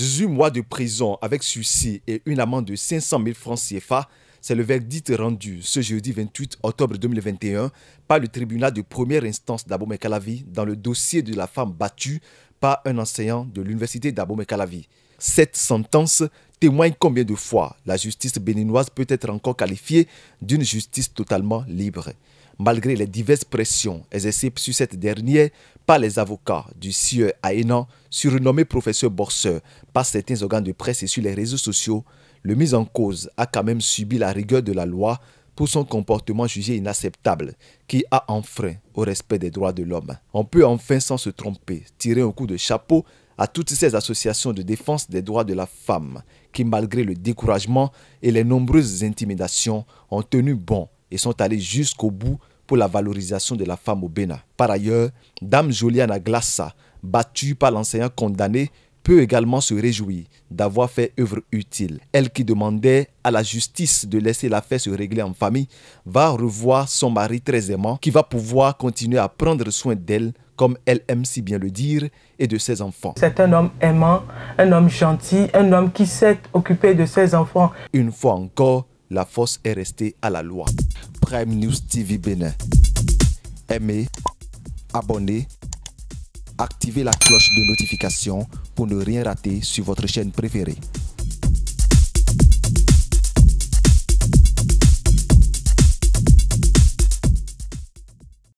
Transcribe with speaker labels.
Speaker 1: 18 mois de prison avec sursis et une amende de 500 000 francs CFA, c'est le verdict rendu ce jeudi 28 octobre 2021 par le tribunal de première instance d'Abomey-Calavi dans le dossier de la femme battue par un enseignant de l'université d'Abomey-Calavi. Cette sentence témoigne combien de fois la justice béninoise peut être encore qualifiée d'une justice totalement libre malgré les diverses pressions exercées sur cette dernière par les avocats du sieur Aénan, surnommé professeur bourseur par certains organes de presse et sur les réseaux sociaux, le mis en cause a quand même subi la rigueur de la loi pour son comportement jugé inacceptable, qui a enfreint au respect des droits de l'homme. On peut enfin, sans se tromper, tirer un coup de chapeau à toutes ces associations de défense des droits de la femme qui, malgré le découragement et les nombreuses intimidations, ont tenu bon et sont allés jusqu'au bout pour la valorisation de la femme au Bénin. Par ailleurs, Dame Juliana Glassa, battue par l'enseignant condamné, peut également se réjouir d'avoir fait œuvre utile. Elle qui demandait à la justice de laisser l'affaire se régler en famille, va revoir son mari très aimant qui va pouvoir continuer à prendre soin d'elle comme elle aime si bien le dire, et de ses enfants. C'est un homme aimant, un homme gentil, un homme qui sait occuper de ses enfants. Une fois encore, la force est restée à la loi. Prime News TV Bénin. Aimez, abonnez, activez la cloche de notification pour ne rien rater sur votre chaîne préférée.